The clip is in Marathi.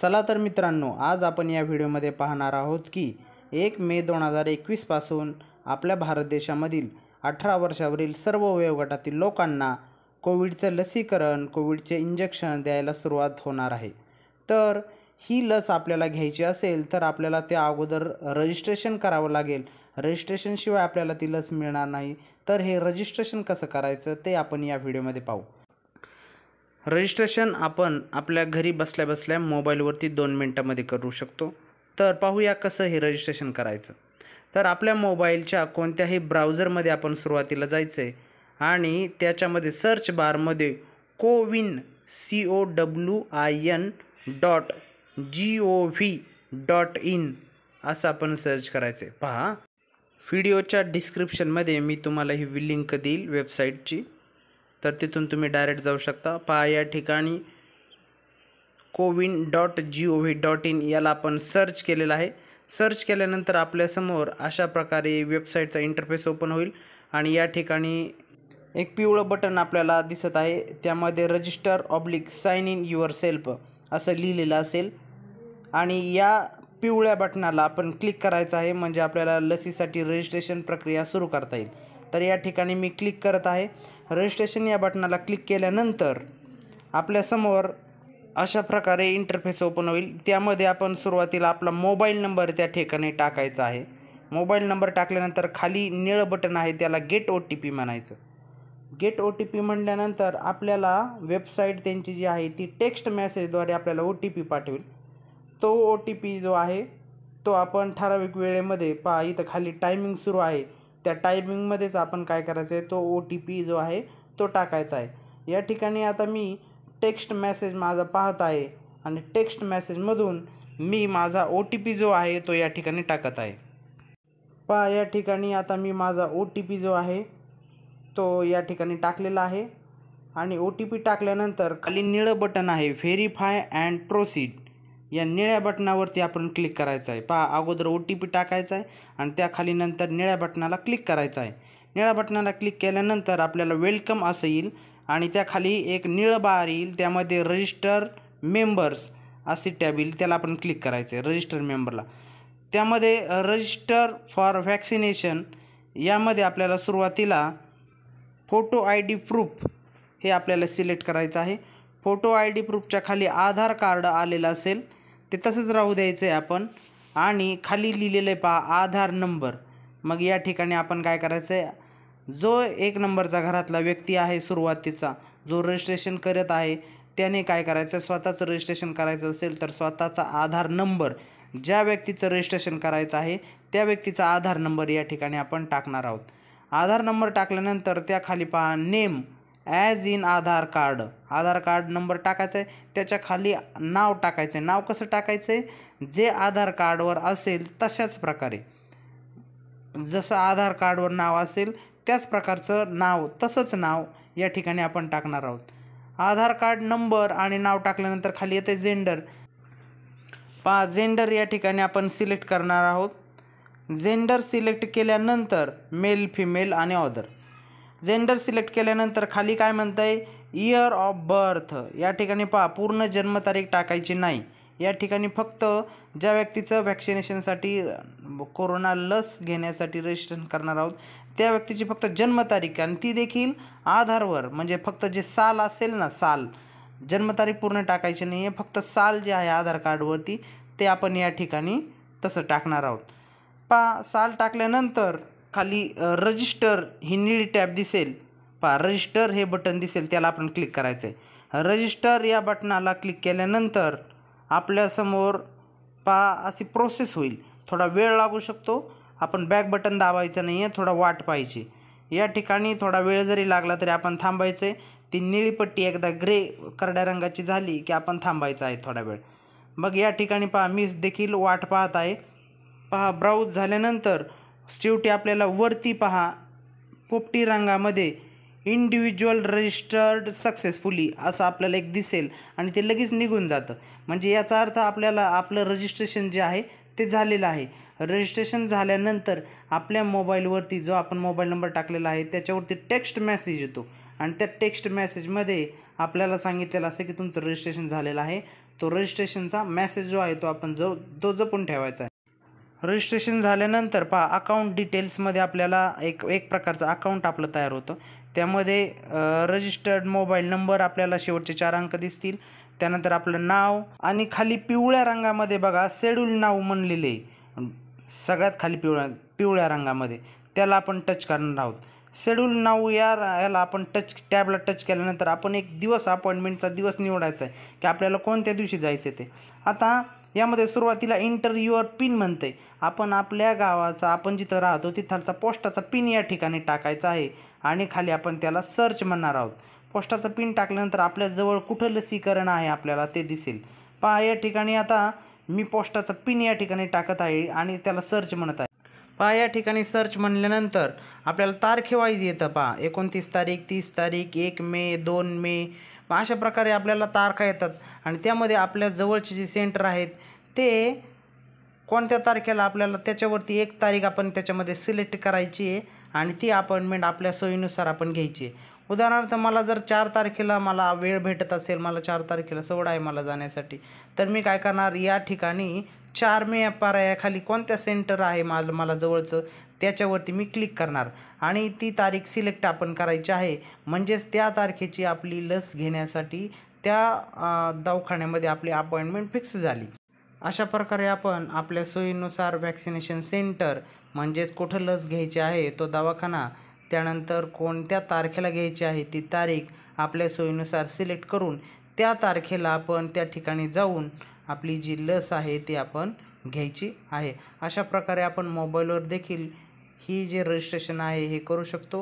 चला तर मित्रांनो आज आपण या व्हिडिओमध्ये पाहणार आहोत की एक मे दोन हजार एकवीसपासून आपल्या भारत देशामधील अठरा वर्षावरील सर्व वयोगटातील लोकांना कोविडचं लसीकरण कोविडचे इंजेक्शन द्यायला सुरुवात होणार आहे तर ही लस आपल्याला घ्यायची असेल तर आपल्याला त्या अगोदर रजिस्ट्रेशन करावं लागेल रजिस्ट्रेशनशिवाय आपल्याला ती लस मिळणार नाही तर हे रजिस्ट्रेशन कसं करायचं ते आपण या व्हिडिओमध्ये पाहू रजिस्ट्रेशन आपण आपल्या घरी बसल्या बसल्या मोबाईलवरती दोन मिनटामध्ये करू शकतो तर पाहूया कसं हे रजिस्ट्रेशन करायचं तर आपल्या मोबाईलच्या कोणत्याही ब्राउझरमध्ये आपण सुरुवातीला जायचं आहे आणि त्याच्यामध्ये सर्च बारमध्ये CoWIN C O W I N dot G O V dot in असं आपण सर्च करायचं आहे पहा व्हिडिओच्या डिस्क्रिप्शनमध्ये मी तुम्हाला ही लिंक देईल वेबसाईटची तर तिथून तुम्ही डायरेक्ट जाऊ शकता पहा या ठिकाणी CoWIN dot G O V dot in याला आपण सर्च केलेलं आहे सर्च केल्यानंतर आपल्यासमोर अशा प्रकारे वेबसाईटचा इंटरफेस ओपन होईल आणि या ठिकाणी एक पिवळं बटन आपल्याला दिसत आहे त्यामध्ये register oblique sign in yourself असं लिहिलेलं असेल आणि या पिवळ्या बटनाला आपण क्लिक करायचं आहे म्हणजे आपल्याला लसीसाठी रजिस्ट्रेशन प्रक्रिया सुरू करता येईल तर या ठिकाणी मी क्लिक करत आहे रजिस्ट्रेशन या बटनाला क्लिक केल्यानंतर आपल्यासमोर अशा प्रकारे इंटरफेस ओपन होईल त्यामध्ये आपण सुरुवातीला आपला मोबाईल नंबर त्या ठिकाणी टाकायचा आहे मोबाईल नंबर टाकल्यानंतर खाली निळं बटन आहे त्याला गेट ओ टी पी म्हणायचं गेट ओ टी पी म्हणल्यानंतर आपल्याला वेबसाईट त्यांची जी आहे ती टेक्स्ट मेसेजद्वारे आपल्याला ओ टी पी पाठवेल तो ओ टी पी जो आहे तो आपण ठराविक वेळेमध्ये पहा इथं खाली टायमिंग सुरू आहे त्या टायमिंगमध्येच आपण काय करायचं आहे तो ओ टी पी जो आहे तो टाकायचा आहे या ठिकाणी आता मी टेक्स्ट मॅसेज माझा पाहत आहे आणि टेक्स्ट मॅसेजमधून मी माझा ओ टी पी जो आहे तो या ठिकाणी टाकत आहे पहा या ठिकाणी आता मी माझा ओ टी पी जो आहे तो या ठिकाणी टाकलेला आहे आणि ओ टी पी टाकल्यानंतर खाली निळं बटन आहे व्हेरीफाय अँड प्रोसीड या निळ्या बटनावरती आपण क्लिक करायचं आहे पहा अगोदर ओ टी पी टाकायचा आहे आणि त्याखाली नंतर निळ्या बटनाला क्लिक करायचं आहे निळ्या बटनाला क्लिक केल्यानंतर आपल्याला वेलकम असं येईल आणि त्याखाली एक निळं बार येईल त्यामध्ये रजिस्टर मेंबर्स असे टॅब येईल त्याला आपण क्लिक करायचं आहे रजिस्टर मेंबरला त्यामध्ये रजिस्टर फॉर व्हॅक्सिनेशन यामध्ये आपल्याला सुरुवातीला फोटो आय डी प्रूफ हे आपल्याला सिलेक्ट करायचं आहे फोटो आय डी प्रूफच्या खाली आधार कार्ड आलेलं असेल ते तसंच राहू द्यायचं आहे आपण आणि खाली लिहिलेलं आहे पहा आधार नंबर मग या ठिकाणी आपण काय करायचं आहे जो एक नंबरचा घरातला व्यक्ती आहे सुरुवातीचा जो रजिस्ट्रेशन करत आहे त्याने काय करायचं स्वतःचं रजिस्ट्रेशन करायचं असेल तर स्वतःचा आधार नंबर ज्या व्यक्तीचं रजिस्ट्रेशन करायचं आहे त्या व्यक्तीचा आधार नंबर या ठिकाणी आपण टाकणार आहोत आधार नंबर टाकल्यानंतर त्या खाली पहा name as in Aadhaar card Aadhaar card number टाकायचा आहे त्याच्या खाली नाव टाकायचं आहे नाव कसं टाकायचं आहे जे आधार कार्डवर असेल तशाच प्रकारे जसं आधार कार्डवर नाव असेल त्याच प्रकारचं नाव तसंच नाव या ठिकाणी आपण टाकणार आहोत आधार कार्ड नंबर आणि नाव टाकल्यानंतर खाली येते जेंडर पा जेंडर या ठिकाणी आपण सिलेक्ट करणार आहोत जेंडर सिलेक्ट केल्यानंतर मेल फिमेल आणि ऑदर जेंडर सिलेक्ट केल्यानंतर खाली काय म्हणत आहे इयर ऑफ बर्थ या ठिकाणी पहा पूर्ण जन्मतारीख टाकायची नाही या ठिकाणी फक्त ज्या व्यक्तीचं व्हॅक्सिनेशनसाठी कोरोना लस घेण्यासाठी रजिस्ट्रेशन करणार आहोत त्या व्यक्तीची फक्त जन्मतारीख आणि ती देखील आधारवर म्हणजे फक्त जे साल असेल ना साल जन्मतारीख पूर्ण टाकायची नाही आहे फक्त साल जे आहे आधार कार्डवरती ते आपण या ठिकाणी तसं टाकणार आहोत पा साल टाकल्यानंतर खाली रजिस्टर ही निळी टॅब दिसेल पहा रजिस्टर हे बटन दिसेल त्याला आपण क्लिक करायचं आहे रजिस्टर या बटनाला क्लिक केल्यानंतर आपल्यासमोर पहा अशी प्रोसेस होईल थोडा वेळ लागू शकतो आपण बॅक बटन दाबायचं नाही आहे थोडा वाट पाहिजे या ठिकाणी थोडा वेळ जरी लागला तरी आपण थांबायचं आहे ती निळी पट्टी एकदा ग्रे करड्या रंगाची झाली की आपण थांबायचं आहे थोडा वेळ मग या ठिकाणी पहा मी देखील वाट पाहत आहे पहा ब्राऊज झाल्यानंतर शेवटी आपल्याला वरती पहा पोपटी रंगामध्ये इंडिव्हिज्युअल रजिस्टर्ड सक्सेसफुली असं आपल्याला एक दिसेल आणि ते लगेच निघून जातं म्हणजे याचा अर्थ आपल्याला आपलं रजिस्ट्रेशन जे आहे ते झालेलं आहे रजिस्ट्रेशन झाल्यानंतर आपल्या मोबाईलवरती जो आपण मोबाईल नंबर टाकलेला आहे त्याच्यावरती टेक्स्ट मेसेज येतो आणि त्या टेक्स्ट मॅसेजमध्ये आपल्याला सांगितलेलं असं की तुमचं रजिस्ट्रेशन झालेलं आहे तो रजिस्ट्रेशनचा मेसेज जो आहे तो आपण जो तो जपून ठेवायचा आहे रजिस्ट्रेशन झाल्यानंतर पहा अकाउंट डिटेल्समध्ये आपल्याला एक एक प्रकारचं अकाउंट आपलं तयार होतं त्यामध्ये रजिस्टर्ड मोबाईल नंबर आपल्याला शेवटचे चार अंक दिसतील त्यानंतर आपलं नाव आणि खाली पिवळ्या रंगामध्ये बघा शेड्यूल नाव म्हणलेले सगळ्यात खाली पिवळ्या पिवळ्या रंगामध्ये त्याला आपण टच करणार आहोत शेड्यूल नाव या याला आपण टच टॅबला टच केल्यानंतर आपण एक दिवस अपॉइंटमेंटचा दिवस निवडायचा आहे की आपल्याला कोणत्या दिवशी जायचं ते आता यामध्ये सुरुवातीला इंटर युअर पिन आहे आपण आपल्या गावाचा आपण जिथं राहतो तिथलचा पोस्टाचा पिन या ठिकाणी टाकायचा आहे आणि खाली आपण त्याला सर्च म्हणणार आहोत पोस्टाचा पिन टाकल्यानंतर आपल्याजवळ कुठं लसीकरण आहे आपल्याला ते दिसेल पहा या ठिकाणी आता मी पोस्टाचा पिन या ठिकाणी टाकत आहे आणि त्याला सर्च म्हणत आहे पहा या ठिकाणी सर्च म्हणल्यानंतर आपल्याला तारखेवाईज येतं पहा एकोणतीस तारीख तीस तारीख एक मे दोन मे अशा प्रकारे आपल्याला तारखा येतात आणि त्यामध्ये आपल्या जवळचे जे सेंटर आहेत ते कोणत्या तारखेला आपल्याला त्याच्यावरती एक तारीख आपण त्याच्यामध्ये सिलेक्ट करायची आहे आणि ती अपॉइंटमेंट आपल्या सोयीनुसार आपण घ्यायची आहे उदाहरणार्थ मला जर चार तारखेला मला वेळ भेटत असेल मला चार तारखेला सवड आहे मला जाण्यासाठी तर मी काय करणार या ठिकाणी चार मे पर्यायाखाली कोणत्या सेंटर आहे मला मला जवळचं त्याच्यावरती मी क्लिक करणार आणि ती तारीख सिलेक्ट आपण करायची आहे म्हणजेच त्या तारखेची आपली लस घेण्यासाठी त्या दवाखान्यामध्ये आपली अपॉइंटमेंट फिक्स झाली अशा प्रकारे आपण आपल्या सोयीनुसार वॅक्सिनेशन सेंटर म्हणजेच कुठं लस घ्यायची आहे तो दवाखाना त्यानंतर कोणत्या तारखेला घ्यायची आहे ती तारीख आपल्या सोयीनुसार सिलेक्ट करून त्या तारखेला आपण त्या ठिकाणी जाऊन आपली जी लस आहे ती आपण घ्यायची आहे अशा प्रकारे आपण मोबाईलवर देखील ही जे रजिस्ट्रेशन आहे हे करू शकतो